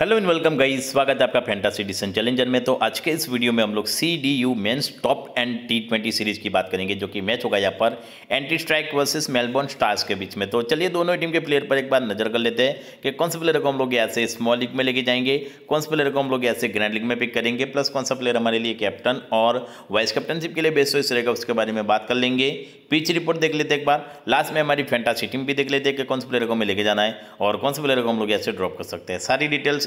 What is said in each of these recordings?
hello and welcome guys स्वागत है आपका फैंटासी डिसन चैलेंजर में तो आज के इस वीडियो में हम लोग C D U men's top end T twenty series की बात करेंगे जो कि मैच होगा यहाँ पर एंटी स्ट्राइक वर्सेस मेलबोर्न स्टार्स के बीच में तो चलिए दोनों टीम के प्लेयर पर एक बार नजर कर लेते हैं कि कौन से प्लेयर को हम लोग यहाँ से स्मॉल लीग में लेके जाएंगे कौन से प्लेयर को हम लोग यहाँ से ग्रैंड लीग में पिक करेंगे प्लस कौन सा प्लेयर हमारे लिए कैप्टन और वाइस कैप्टनशिप के लिए बेस्ट चॉइस रहेगा उसके बारे में बात कर लेंगे पिच रिपोर्ट देख लेते हैं एक बार लास्ट में हमारी फैंटासी टीम भी देख लेते हैं कि कौन से प्लेयर को हमें लेके जाना है और कौन से प्लेयर को हम लोग यहाँ से ड्रॉप कर सकते हैं सारी डिटेल्स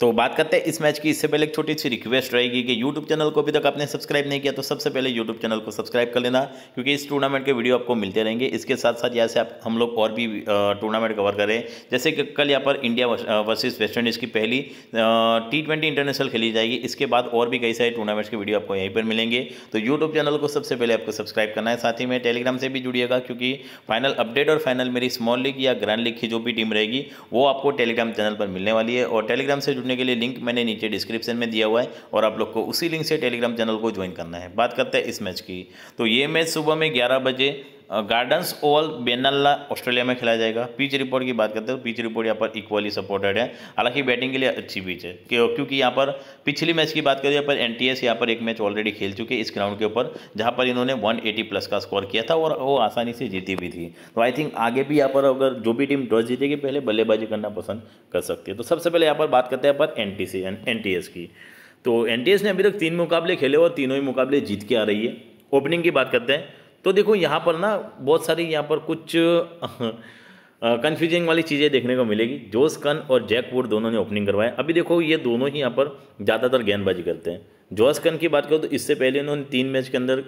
तो बात करते हैं इस मैच की इससे पहले एक छोटी सी रिक्वेस्ट रहेगी कि यूट्यूब चैनल को अभी तक आपने सब्सक्राइब नहीं किया तो सबसे पहले यूट्यूब चैनल को सब्सक्राइब कर लेना क्योंकि इस टूर्नामेंट के वीडियो आपको मिलते रहेंगे इसके साथ साथ यहाँ से आप हम लोग और भी टूर्नामेंट कवर करें जैसे कि कल यहाँ पर इंडिया वर्सेज वेस्ट इंडीज़ की पहली टी ट्वेंटी इंटरनेशनल खेली जाएगी इसके बाद और भी कई सारे टूर्नामेंट्स के वीडियो आपको यहीं पर मिलेंगे तो यूट्यूब चैनल को सबसे पहले आपको सब्सक्राइब करना है साथ ही में टेलीग्राम से भी जुड़िएगा क्योंकि फाइनल अपडेट और फाइनल मेरी स्मॉल लीग या ग्रैंड लीग की जो भी टीम रहेगी वो आपको टेलीग्राम चैनल पर मिलने वाली है और टेलीग्राम से जुड़ने के लिए लिंक मैंने नीचे डिस्क्रिप्शन में दिया हुआ है और आप लोग को उसी लिंक से टेलीग्राम चैनल को ज्वाइन करना है बात करते हैं इस मैच की तो ये मैच सुबह में ग्यारह बजे गार्डन्स ओवल बेनल्ला ऑस्ट्रेलिया में खेला जाएगा पिच रिपोर्ट की बात करते हैं तो पिच रिपोर्ट यहाँ पर इक्वली सपोर्टेड है हालांकि बैटिंग के लिए अच्छी पिच है क्योंकि यहाँ पर पिछली मैच की बात करें तो यहाँ पर एस यहाँ पर एक मैच ऑलरेडी खेल चुके हैं इस ग्राउंड के ऊपर जहाँ पर इन्होंने एटी प्लस का स्कोर किया था और वो आसानी से जीती भी थी तो आई थिंक आगे भी यहाँ पर अगर जो भी टीम टॉस जीतेगी पहले बल्लेबाजी करना पसंद कर सकती है तो सबसे पहले यहाँ पर बात करते हैं यहाँ पर एन टी की तो एन ने अभी तक तीन मुकाबले खेले और तीनों ही मुकाबले जीत के आ रही है ओपनिंग की बात करते हैं तो देखो यहाँ पर ना बहुत सारी यहाँ पर कुछ कन्फ्यूजिंग वाली चीज़ें देखने को मिलेगी जोस कन और जैक वुड दोनों ने ओपनिंग करवाया अभी देखो ये दोनों ही यहाँ पर ज़्यादातर गेंदबाजी करते हैं जोस कन की बात करो तो इससे पहले इन्होंने तीन मैच के अंदर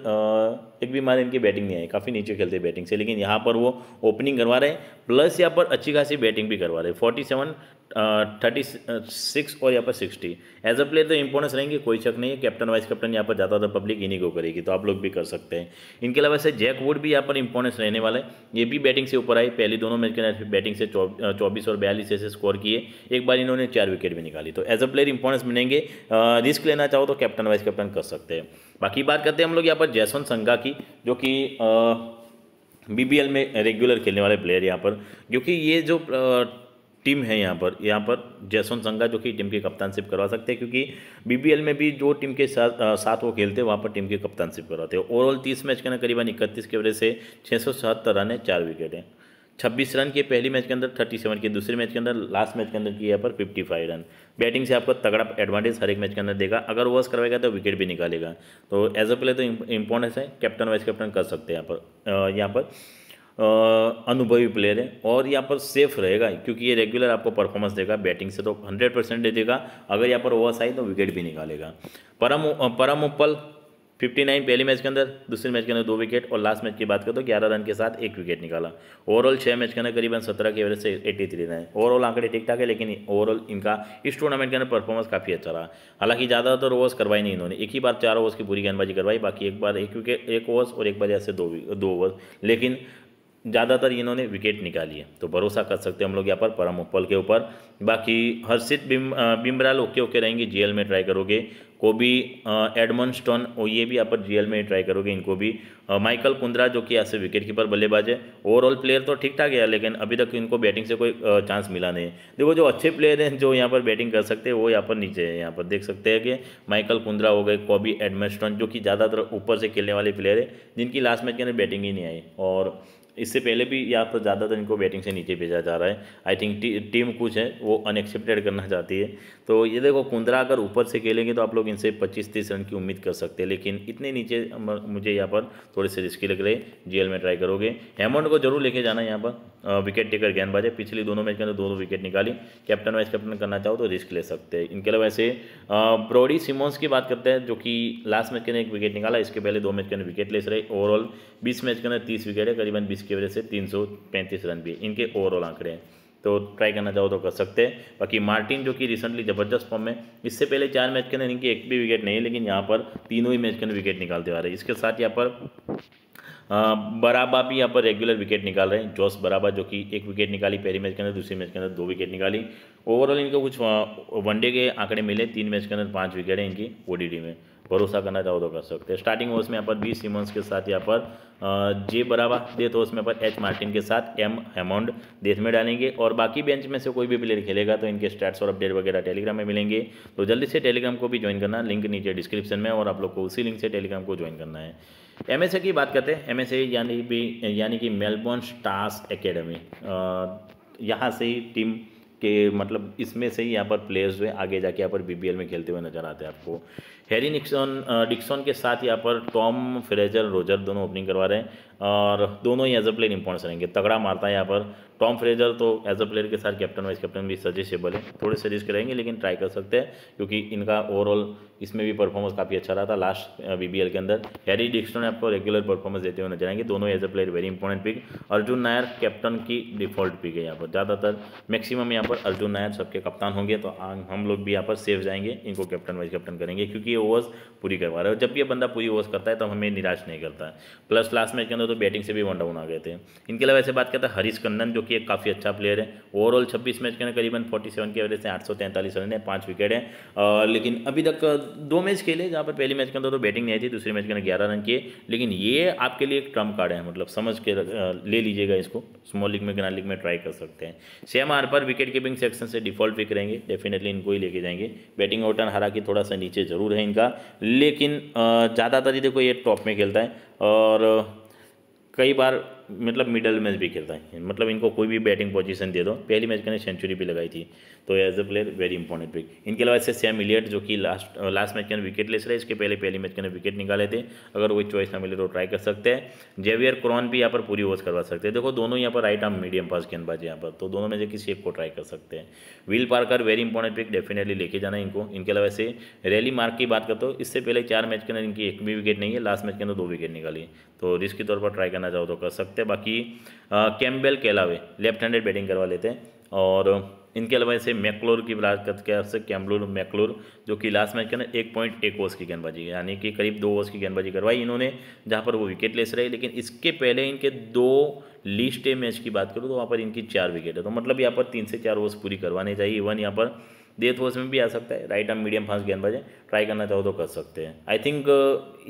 एक भी मार इनकी बैटिंग नहीं आई काफ़ी नीचे खेलते हैं बैटिंग से लेकिन यहाँ पर वो ओपनिंग करवा रहे हैं प्लस यहाँ पर अच्छी खासी बैटिंग भी करवा रहे हैं फोर्टी सेवन थर्टी सिक्स और यहाँ पर सिक्सटी एज अ प्लेयर तो इंपॉर्टेंस रहेंगे कोई शक नहीं है कैप्टन वाइस कैप्टन यहाँ पर तो पब्लिक इन्हीं को करेगी तो आप लोग भी कर सकते हैं इनके अलावा से जैक वुड भी यहाँ पर इंपॉर्टेंस रहने वाला है ये भी बैटिंग से ऊपर आई पहली दोनों मैच के बैटिंग से चौबीस और बयालीस ऐसे स्कोर किए एक बार इन्होंने चार विकेट भी निकाली तो एज अ प्लेयर इंपॉर्टेंस मिलेंगे रिस्क लेना चाहो तो कैप्टन वाइस कैप्टन कर सकते हैं बाकी बात करते हैं हम लोग यहाँ पर जैसवंत संघा की जो कि बीबीएल में रेगुलर खेलने वाले प्लेयर यहाँ पर क्योंकि ये जो टीम है यहाँ पर यहाँ पर जैसवंत संगा जो कि टीम की कप्तानशिप करवा सकते हैं क्योंकि बीबीएल में भी जो टीम के साथ आ, साथ वो खेलते हैं वहाँ पर टीम की कप्तानशिप करवाते हैं ओवरऑल तीस मैच के अंदर करीबन इकतीस के वजह से छः सौ सत्तर रन है चार विकेट हैं छब्बीस रन के पहली मैच के अंदर थर्टी सेवन के दूसरे मैच के अंदर लास्ट मैच के अंदर की यहाँ पर फिफ्टी फाइव रन बैटिंग से आपको तगड़ा एडवांटेज हर एक मैच के अंदर देगा अगर ओवर्स करवाएगा तो विकेट भी निकालेगा तो एज अ प्लेयर तो इम्पोर्टेंस है कैप्टन वाइस कैप्टन कर सकते हैं यहाँ पर यहाँ पर अनुभवी प्लेयर है और यहाँ पर सेफ रहेगा क्योंकि ये रेगुलर आपको परफॉर्मेंस देगा बैटिंग से तो हंड्रेड परसेंट दे देगा अगर यहाँ पर ओवर्स आई तो विकेट भी निकालेगा परम परम उपल फिफ्टी नाइन पहले मैच के अंदर दूसरे मैच के अंदर दो विकेट और लास्ट मैच की बात करें तो ग्यारह रन के साथ एक विकेट निकाला ओवरऑल छः मैच के अंदर करीबन सत्रह के एवरेज से एट्टी थ्री रहे ओवरऑल आंकड़े ठीक ठाक है लेकिन ओवरऑल इनका इस टूर्नामेंट के अंदर परफॉर्मेंस काफ़ी अच्छा रहा हालांकि ज़्यादातर ओवर्स करवाई नहीं इन्होंने एक ही बार चार ओवर्स की पूरी गेंदबाजी करवाई बाकी एक बार एक विकेट एक ओवर्स और एक बार ऐसे दो दो ओवर लेकिन ज़्यादातर इन्होंने विकेट निकाली है तो भरोसा कर सकते हैं हम लोग यहाँ पर परम उपल के ऊपर बाकी हर्षित बिम बिमराल ओके ओके रहेंगे जीएल में ट्राई करोगे कोबी एडमन स्टोन और ये भी यहाँ पर जीएल में ट्राई करोगे इनको भी माइकल कुंद्रा जो कि यहाँ से विकेट कीपर बल्लेबाज है ओवरऑल प्लेयर तो ठीक ठाक है लेकिन अभी तक इनको बैटिंग से कोई चांस मिला नहीं देखो जो अच्छे प्लेयर हैं जो यहाँ पर बैटिंग कर सकते हैं वो यहाँ पर नीचे है यहाँ पर देख सकते हैं कि माइकल कुंद्रा हो गए कोबी एडमन स्टोन जो कि ज़्यादातर ऊपर से खेलने वाले प्लेयर है जिनकी लास्ट मैच के अंदर बैटिंग ही नहीं आई और इससे पहले भी यहाँ पर तो ज़्यादातर इनको बैटिंग से नीचे भेजा जा रहा है आई थिंक टी, टीम कुछ है वो अनएक्सेप्टेड करना चाहती है तो ये देखो कुंद्रा अगर ऊपर से खेलेंगे तो आप लोग इनसे पच्चीस तीस रन की उम्मीद कर सकते हैं लेकिन इतने नीचे मुझे यहाँ पर थोड़े से रिस्की लग रहे जीएल में ट्राई करोगे हेमंड को जरूर लेके जाना यहाँ पर विकेट टेकर गेंदबाज है पिछले दोनों मैच के अंदर दो दो विकेट निकाली कैप्टन वाइस कैप्टन करना चाहो तो रिस्क ले सकते हैं इनके अलावा ऐसे ब्रॉडी सिमोन्स की बात करते हैं जो कि लास्ट मैच के अंदर एक विकेट निकाला इसके पहले दो मैच के अंदर विकेट ले रहे ओवरऑल बीस मैच के अंदर तीस विकेट है करीबन बीस जिसकी वजह से तीन रन भी इनके ओवरऑल आंकड़े हैं तो ट्राई करना चाहो तो कर सकते हैं बाकी मार्टिन जो कि रिसेंटली ज़बरदस्त फॉर्म में इससे पहले चार मैच के अंदर इनकी एक भी विकेट नहीं है लेकिन यहाँ पर तीनों ही मैच के अंदर विकेट निकालते आ रहे हैं इसके साथ यहाँ पर बराबा भी यहाँ पर रेगुलर विकेट निकाल रहे हैं जॉस बराबा जो कि एक विकेट निकाली पहली मैच के अंदर दूसरी मैच के अंदर दो विकेट निकाली ओवरऑल इनको कुछ वनडे के आंकड़े मिले तीन मैच के अंदर पाँच विकेट हैं इनकी ओडीडी में भरोसा करना चाहो तो कर सकते हैं स्टार्टिंग हो में यहाँ पर बी सीमंस के साथ यहाँ पर जे बराबर दे तो में पर एच मार्टिन के साथ एम अमाउंट देश में डालेंगे और बाकी बेंच में से कोई भी प्लेयर खेलेगा तो इनके स्टैट्स और अपडेट वगैरह टेलीग्राम में मिलेंगे तो जल्दी से टेलीग्राम को भी ज्वाइन करना लिंक नीचे डिस्क्रिप्शन में और आप लोग को उसी लिंक से टेलीग्राम को ज्वाइन करना है एम की बात करते हैं एम यानी भी यानी कि मेलबोर्न स्टार्स अकेडमी यहाँ से ही टीम के मतलब इसमें से ही यहाँ पर प्लेयर्स हुए आगे जाके यहाँ पर बीपीएल में खेलते हुए नजर आते हैं आपको हैरी निक्सन डिक्सन के साथ यहाँ पर टॉम फ्रेजर रोजर दोनों ओपनिंग करवा रहे हैं और दोनों ही एज अ प्लेयर इंपॉर्टेंस रहेंगे तगड़ा मारता है यहाँ पर टॉम फ्रेजर तो एज अ प्लेयर के साथ कैप्टन वाइस कैप्टन भी सजेस्टेबल है थोड़े सजेस्ट करेंगे लेकिन ट्राई कर सकते हैं क्योंकि इनका ओवरऑल इसमें भी परफॉर्मेंस काफ़ी अच्छा रहा था लास्ट बीबीएल के अंदर हैरी डिक्सन आपको रेगुलर परफॉर्मेंस देते हुए नजर आएंगे दोनों as a player very important pick Arjun Nair captain की डिफॉल्ट पिक है यहाँ पर ज़्यादातर मैक्सिमम यहाँ पर अर्जुन नायर सबके कप्तान होंगे तो हम लोग भी यहाँ पर सेफ जाएंगे इनको कैप्टन वाइस कैप्टन करेंगे क्योंकि ये ओवर्स पूरी करवा रहे हो जब ये बंदा पूरी ओवर्स करता है तो हमें निराश नहीं करता है प्लस लास्ट मैच के अंदर तो बैटिंग से भी वन डाउन आ गए थे इनके अलावा ऐसे बात करता है हरीश कंदन जो अच्छा की एक काफ़ी अच्छा प्लेयर है ओवरऑल छब्बीस मैच के ना करीबन फोर्टी सेवन के एवरेज से आठ सौ तैंतालीस रन है पांच विकेट है और लेकिन अभी तक दो मैच खेले जहाँ पर पहले मैच के अंदर तो बैटिंग नहीं थी दूसरे मैच के ना ग्यारह रन किए लेकिन ये आपके लिए एक ट्रम्प कार्ड है मतलब समझ के ले लीजिएगा इसको स्मॉल लीग में ग्रांड लीग में ट्राई कर सकते हैं Sam Harper wicket keeping section से डिफॉल्ट पिक रहेंगे डेफिनेटली इनको ही लेके जाएंगे बैटिंग आउट के थोड़ा सा नीचे जरूर है इनका लेकिन ज़्यादातर ही देखो ये टॉप में खेलता है और कई बार मतलब मिडल मैच भी खेलता है मतलब इनको कोई भी बैटिंग पोजीशन दे दो पहली मैच मैंने सेंचुरी भी लगाई थी तो as a player very important pick इनके अलावा ऐसे सैम इलियट जो कि लास्ट लास्ट मैच के अंदर विकेट लेस रहे इसके पहले पहले मैच के अंदर विकेट निकाले थे अगर वही चॉइस ना मिले तो ट्राई कर सकते हैं जेवियर क्रॉन भी यहाँ पर पूरी ओवर करवा सकते हैं देखो दोनों यहाँ पर राइट आर्म मीडियम पास गेंदबाजी यहाँ पर तो दोनों में से किसी एक को ट्राई कर सकते हैं Will Parker very important pick definitely लेके जाना इनको इनके अलावा ऐसे रैली मार्क की बात करते हो इससे पहले चार मैच के अंदर इनकी एक भी विकेट नहीं है लास्ट मैच के अंदर दो विकेट निकाली तो रिस्क के तौर पर ट्राई करना चाहो तो कर सकते हैं बाकी uh, कैम्बेल अलावे लेफ्ट हैंडेड बैटिंग करवा लेते हैं और इनके अलावा इसे मैकलोर की विरासत से कैम्बलोर मैकलोर जो कि लास्ट मैच के अंदर एक पॉइंट एक ओवर्स की गेंदबाजी यानी कि करीब दो ओवर्स की गेंदबाजी करवाई इन्होंने जहाँ पर वो विकेट लेस रहे लेकिन इसके पहले इनके दो लीस्ट ए मैच की बात करूँ तो वहाँ पर इनकी चार विकेट है तो मतलब यहाँ पर तीन से चार ओवर्स पूरी करवानी चाहिए इवन यहाँ पर डेथ ओवर्स में भी आ सकता है राइट आर्म मीडियम फास्ट गेंदबाजें ट्राई करना चाहो तो कर सकते हैं आई थिंक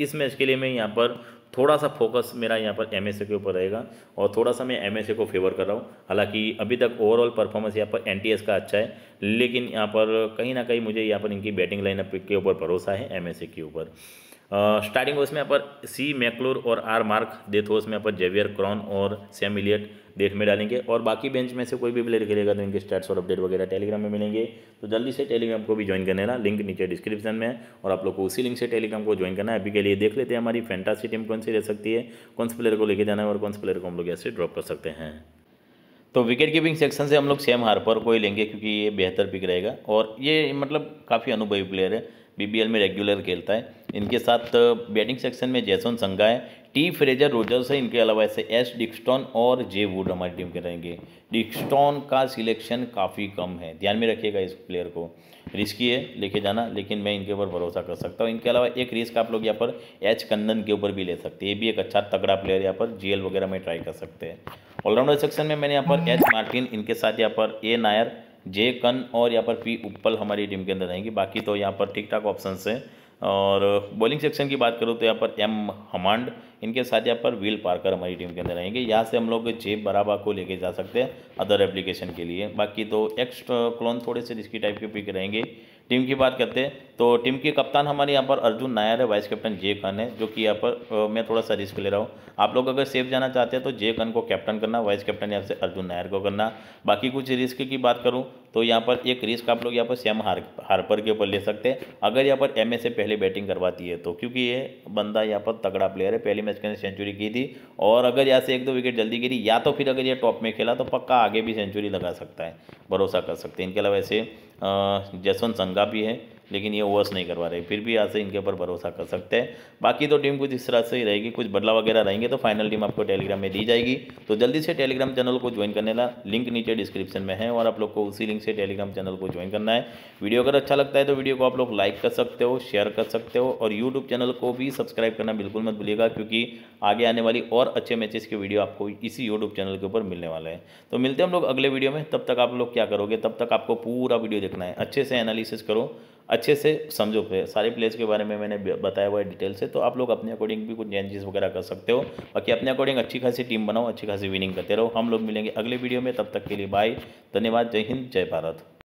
इस मैच के लिए मैं यहाँ पर थोड़ा सा फोकस मेरा यहाँ पर एम के ऊपर रहेगा और थोड़ा सा मैं एम को फेवर कर रहा हूँ हालांकि अभी तक ओवरऑल परफॉर्मेंस यहाँ पर एन का अच्छा है लेकिन यहाँ पर कहीं ना कहीं मुझे यहाँ पर इनकी बैटिंग लाइनअप के ऊपर भरोसा है एम के ऊपर स्टार्टिंग uh, उसमें पर सी मैक्लोर और आर मार्क डेथ होस में पर जेवियर क्रॉन और सेम इलियट देख में डालेंगे और बाकी बेंच में से कोई भी प्लेयर खेलेगा तो इनके स्टैट्स और अपडेट वगैरह टेलीग्राम में मिलेंगे तो जल्दी से टेलीग्राम को भी ज्वाइन करने ना लिंक नीचे डिस्क्रिप्शन में है और आप लोग को उसी लिंक से टेलीग्राम को ज्वाइन करना है अभी के लिए देख लेते हैं हमारी फैंटासी टीम कौन सी रह सकती है कौन से प्लेयर को लेके जाना है और कौन से प्लेयर को हम लोग ऐसे ड्रॉप कर सकते हैं तो विकेट कीपिंग सेक्शन से हम लोग सेम हार्पर को ही लेंगे क्योंकि ये बेहतर पिक रहेगा और ये मतलब काफ़ी अनुभवी प्लेयर है बीबीएल में रेगुलर खेलता है इनके साथ बैटिंग सेक्शन में जैसन संगा है टी फ्रेजर रोजर्स है इनके अलावा ऐसे एस डिक्सटॉन और जे वुड हमारी टीम के रहेंगे डिक्सटॉन का सिलेक्शन काफ़ी कम है ध्यान में रखिएगा इस प्लेयर को रिस्की है लेके जाना लेकिन मैं इनके ऊपर भरोसा कर सकता हूँ इनके अलावा एक रिस्क आप लोग यहाँ पर एच कंदन के ऊपर भी ले सकते हैं ये भी एक अच्छा तगड़ा प्लेयर यहाँ पर जीएल वगैरह में ट्राई कर सकते हैं ऑलराउंडर सेक्शन में मैंने यहाँ पर एच मार्टिन इनके साथ यहाँ पर ए नायर जे कन और यहाँ पर पी उपल हमारी टीम के अंदर रहेंगी बाकी तो यहाँ पर ठीक ठाक ऑप्शन है और बॉलिंग सेक्शन की बात करूँ तो यहाँ पर एम हमांड इनके साथ यहाँ पर व्हील पार्कर हमारी टीम के अंदर रहेंगे यहाँ से हम लोग जेब बराबर को लेके जा सकते हैं अदर एप्लीकेशन के लिए बाकी तो एक्स्ट्रा क्लोन थोड़े से जिसकी टाइप के पिक रहेंगे टीम की बात करते हैं तो टीम के कप्तान हमारे यहाँ पर अर्जुन नायर है वाइस कैप्टन जे कन है जो कि यहाँ पर मैं थोड़ा सा रिस्क ले रहा हूँ आप लोग अगर सेफ जाना चाहते हैं तो जे कन को कैप्टन करना वाइस कैप्टन यहाँ से अर्जुन नायर को करना बाकी कुछ रिस्क की बात करूँ तो यहाँ पर एक रिस्क आप लोग यहाँ पर सेम हार हार्पर के ऊपर ले सकते हैं अगर यहाँ पर एम से पहले बैटिंग करवाती है तो क्योंकि ये बंदा यहाँ पर तगड़ा प्लेयर है पहले मैच के अंदर सेंचुरी की थी और अगर यहाँ से एक दो विकेट जल्दी गिरी या तो फिर अगर ये टॉप में खेला तो पक्का आगे भी सेंचुरी लगा सकता है भरोसा कर सकते हैं इनके अलावा ऐसे जसवंत संघा भी है लेकिन ये ओवर्स नहीं करवा रहे फिर भी आज से इनके ऊपर भरोसा कर सकते हैं बाकी तो टीम कुछ इस तरह से ही रहेगी कुछ बदलाव वगैरह रहेंगे तो फाइनल टीम आपको टेलीग्राम में दी जाएगी तो जल्दी से टेलीग्राम चैनल को ज्वाइन करने ला लिंक नीचे डिस्क्रिप्शन में है और आप लोग को उसी लिंक से टेलीग्राम चैनल को ज्वाइन करना है वीडियो अगर अच्छा लगता है तो वीडियो को आप लोग लाइक कर सकते हो शेयर कर सकते हो और यूट्यूब चैनल को भी सब्सक्राइब करना बिल्कुल मत भूलिएगा क्योंकि आगे आने वाली और अच्छे मैचेस की वीडियो आपको इसी यूट्यूब चैनल के ऊपर मिलने वाला है तो मिलते हैं हम लोग अगले वीडियो में तब तक आप लोग क्या करोगे तब तक आपको पूरा वीडियो देखना है अच्छे से एनालिसिस करो अच्छे से समझो सारे प्लेस के बारे में मैंने बताया हुआ है डिटेल से तो आप लोग अपने अकॉर्डिंग भी कुछ चेंजेस वगैरह कर सकते हो बाकी अपने अकॉर्डिंग अच्छी खासी टीम बनाओ अच्छी खासी विनिंग करते रहो हम लोग मिलेंगे अगले वीडियो में तब तक के लिए बाय धन्यवाद जय हिंद जय भारत